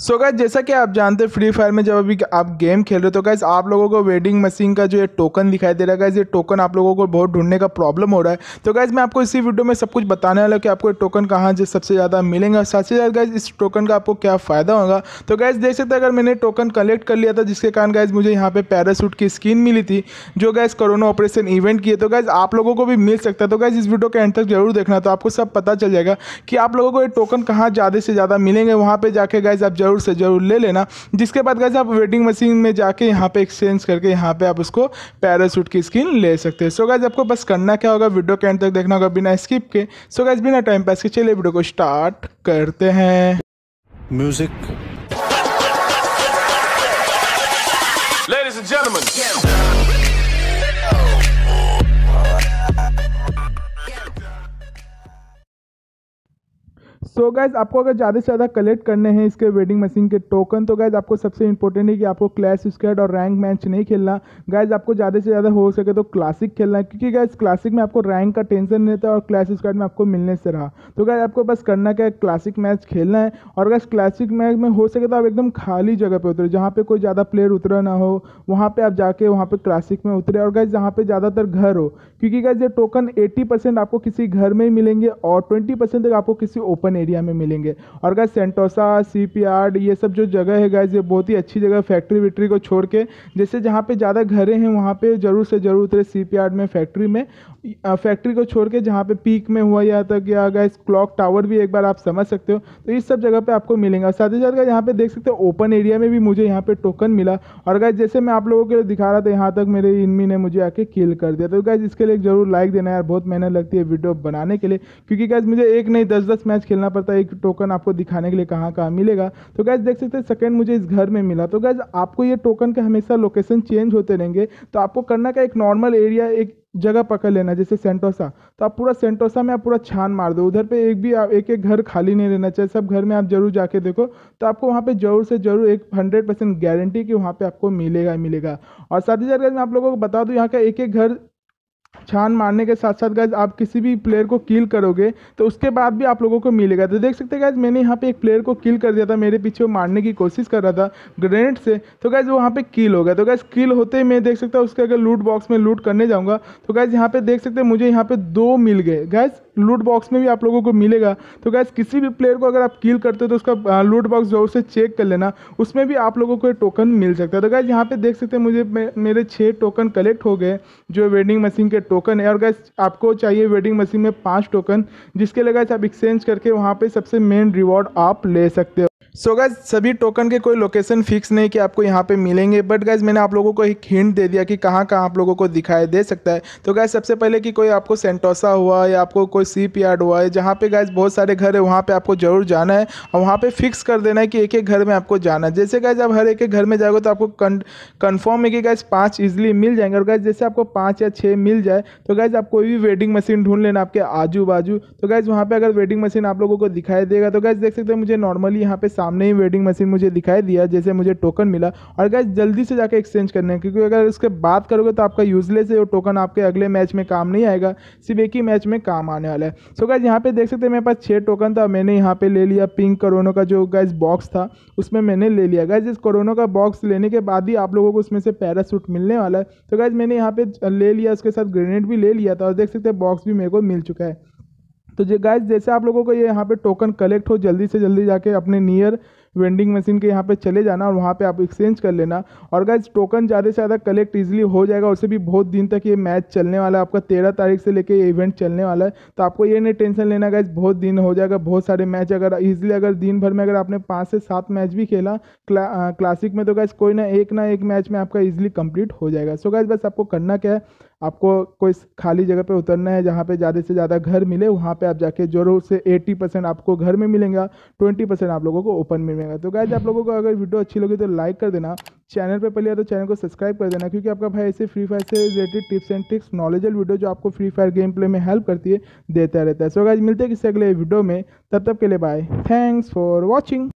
सो so guys जैसा कि आप जानते हैं फ्री फायर में जब अभी आप गेम खेल रहे हो तो गाइज आप लोगों को वेडिंग मशीन का जो ये टोकन दिखाई दे रहा है गाइज ये टोकन आप लोगों को बहुत ढूंढने का प्रॉब्लम हो रहा है तो गाइज मैं आपको इसी वीडियो में सब कुछ बताने वाला कि आपको टोकन कहाँ जो सबसे ज़्यादा मिलेंगे साथ ही साथ इस टोकन का आपको क्या फ़ायदा होगा तो गाइज देख सकते अगर मैंने टोकन कलेक्ट कर लिया था जिसके कारण गाइज मुझे यहाँ पर पैरासूट की स्क्रीन मिली थी जो गैस कोरोना ऑपरेशन इवेंट की है तो गाइज आप लोगों को भी मिल सकता है तो गाइज इस वीडियो के एंड तक जरूर देखना तो आपको सब पता चल जाएगा कि आप लोगों को ये टोकन कहाँ ज़्यादा से ज़्यादा मिलेंगे वहाँ पर जाके गाइज आप ज़रूर से ज़रूर ले लेना जिसके बाद कैसे आप वेडिंग मशीन में जाके यहाँ पे एक्सचेंज करके यहाँ पे आप उसको पैरासूट की स्किन ले सकते हैं सो गैस आपको बस करना क्या होगा वीडियो के एंड तक देखना होगा बिना स्किप के सो गैस बिना टाइम पास के चलिए वीडियो को स्टार्ट करते हैं music Ladies and gentlemen. So so guys आपको अगर ज़्यादा से ज़्यादा कलेक्ट करने हैं इसके वेडिंग मशीन के टोकन तो गैज़ आपको सबसे इंपॉर्टेंट है कि आपको क्लैश स्क्वाड और रैंक मैच नहीं खेलना गैज़ आपको ज़्यादा से ज़्यादा हो सके तो क्लासिक खेलना क्योंकि गैज़ क्लासिक में आपको रैंक का टेंशन नहीं रहता और क्लैश स्क्वाड में आपको मिलने से रहा तो गैज़ आपको बस करना क्या क्लासिक मैच खेलना है और गैस क्लासिक मैच में हो सके तो आप एकदम खाली जगह पर उतरे जहाँ पर कोई ज़्यादा प्लेयर उतरा ना हो वहाँ पर आप जाके वहाँ पर क्लासिक में उतरे और गाइज जहाँ पर ज़्यादातर घर हो क्योंकि गैस ये टोकन एट्टी आपको किसी घर में ही मिलेंगे और ट्वेंटी तक आपको किसी ओपन एरिया एरिया में मिलेंगे और गैस सेंटोसा सी ये सब जो जगह है गाइज ये बहुत ही अच्छी जगह फैक्ट्री विक्ट्री को छोड़ के जैसे जहाँ पे ज़्यादा घरें हैं वहाँ पे ज़रूर से ज़रूर उतरे सी में फैक्ट्री में फैक्ट्री को छोड़ के जहाँ पे पीक में हुआ या तक या गैस क्लॉक टावर भी एक बार आप समझ सकते हो तो इस सब जगह पर आपको मिलेंगे साथ ही साथ गए यहाँ पे देख सकते हो ओपन एरिया में भी मुझे यहाँ पे टोकन मिला और गैस जैसे मैं आप लोगों के लिए दिखा रहा था यहाँ तक मेरे इनमी ने मुझे आके किल कर दिया तो गैस इसके लिए ज़रूर लाइक देना यार बहुत मेहनत लगती है वीडियो बनाने के लिए क्योंकि गैस मुझे एक नहीं दस दस मैच खेलना पड़ता है एक टोकन आपको दिखाने के लिए कहाँ कहाँ मिलेगा तो गैस देख सकते हैं सेकेंड मुझे इस घर में मिला तो गैस आपको ये टोकन के हमेशा लोकेशन चेंज होते रहेंगे तो आपको करना का एक नॉर्मल एरिया एक जगह पकड़ लेना जैसे सेंटोसा तो आप पूरा सेंटोसा में आप पूरा छान मार दो उधर पे एक भी आप एक एक घर खाली नहीं रहना चाहिए सब घर में आप जरूर जाके देखो तो आपको वहाँ पे जरूर से जरूर एक हंड्रेड परसेंट गारंटी कि वहाँ पे आपको मिलेगा ही मिलेगा और साथ ही साथ मैं आप लोगों को बता दूँ यहाँ का एक एक घर छान मारने के साथ साथ गैज आप किसी भी प्लेयर को किल करोगे तो उसके बाद भी आप लोगों को मिलेगा तो देख सकते हैं गैज मैंने यहाँ पे एक प्लेयर को किल कर दिया था मेरे पीछे वो मारने की कोशिश कर रहा था ग्रेनेड से तो गैज वहाँ पे किल हो गया तो गैज किल होते ही मैं देख सकता हूँ उसके अगर लूट बॉक्स में लूट करने जाऊँगा तो गैज यहाँ पे देख सकते मुझे यहाँ पे दो मिल गए गैज लूट बॉक्स में भी आप लोगों को मिलेगा तो गैस किसी भी प्लेयर को अगर आप किल करते हो तो उसका लूट बॉक्स जरूर से चेक कर लेना उसमें भी आप लोगों को टोकन मिल सकता है तो गैस यहाँ पे देख सकते हैं मुझे मेरे छः टोकन कलेक्ट हो गए जो वेडिंग मशीन के टोकन है और गैस आपको चाहिए वेडिंग मशीन में पाँच टोकन जिसके लिए गैस आप एक्सचेंज करके वहाँ पर सबसे मेन रिवॉर्ड आप ले सकते हो सो so गैज सभी टोकन के कोई लोकेशन फिक्स नहीं कि आपको यहाँ पे मिलेंगे बट गैज मैंने आप लोगों को एक हिंट दे दिया कि कहाँ कहाँ आप लोगों को दिखाई दे सकता है तो गाइज सबसे पहले कि कोई आपको सेंटोसा हुआ या आपको कोई सीप यार्ड हुआ है जहाँ पे गैज बहुत सारे घर है वहाँ पे आपको ज़रूर जाना है और वहाँ पे फिक्स कर देना है कि एक एक घर में आपको जाना है जैसे गैज आप हर एक घर में जाएगा तो आपको कन्फर्म है कि गाइज पाँच ईजिली मिल जाएंगे और गाइज जैसे आपको पाँच या छः मिल जाए तो गैज आप कोई भी वेडिंग मशीन ढूंढ लेना आपके आजू बाजू तो गाइज वहाँ पर अगर वेडिंग मशीन आप लोगों को दिखाई देगा तो गाइज देख सकते हैं मुझे नॉर्मली यहाँ पे सामने ही वेडिंग मशीन मुझे दिखाई दिया जैसे मुझे टोकन मिला और गैस जल्दी से जाकर एक्सचेंज करने क्योंकि अगर इसके बात करोगे तो आपका यूजलेस है वो टोकन आपके अगले मैच में काम नहीं आएगा सिर्फ एक ही मैच में काम आने वाला है सो गैस यहाँ पे देख सकते हैं मेरे पास छः टोकन था मैंने यहाँ पे ले लिया पिंक करोनो का जो गैस बॉक्स था उसमें मैंने ले लिया गैस जिस करोनो का बॉक्स लेने के बाद ही आप लोगों को उसमें से पैरासूट मिलने वाला है तो गैस मैंने यहाँ पे ले लिया उसके साथ ग्रेनेड भी ले लिया था और देख सकते हैं बॉक्स भी मेरे को मिल चुका है तो जे गाइस जैसे आप लोगों को ये यहाँ पे टोकन कलेक्ट हो जल्दी से जल्दी जाके अपने नियर वेंडिंग मशीन के यहाँ पे चले जाना और वहाँ पे आप एक्सचेंज कर लेना और गाइज टोकन ज़्यादा से ज़्यादा कलेक्ट इजीली हो जाएगा उसे भी बहुत दिन तक ये मैच चलने वाला है आपका तेरह तारीख से लेके ये इवेंट चलने वाला है तो आपको ये नहीं टेंशन लेना गाइज बहुत दिन हो जाएगा बहुत सारे मैच अगर ईजिली अगर दिन भर में अगर आपने पाँच से सात मैच भी खेला क्ला, क्लासिक में तो गाइज कोई ना एक ना एक मैच में आपका ईजिली कम्प्लीट हो जाएगा सो गाइज बस आपको करना क्या है आपको कोई खाली जगह पे उतरना है जहाँ पे ज़्यादा से ज़्यादा घर मिले वहाँ पे आप जाके जरूर से 80 परसेंट आपको घर में मिलेगा 20 परसेंट आप लोगों को ओपन में मिलेगा तो गाइज आप लोगों को अगर वीडियो अच्छी लगी तो लाइक कर देना चैनल पर पहले तो चैनल को सब्सक्राइब कर देना क्योंकि आपका भाई ऐसे फ्री फायर से रिलेटेड टिप्स एंड ट्रिक्स नॉलेजल वीडियो जो आपको फ्री फायर गेम प्ले में हेल्प करती है देता रहता है सो गाइज मिलते हैं किसी अगले वीडियो में तब तक के लिए बाय थैंक्स फॉर वॉचिंग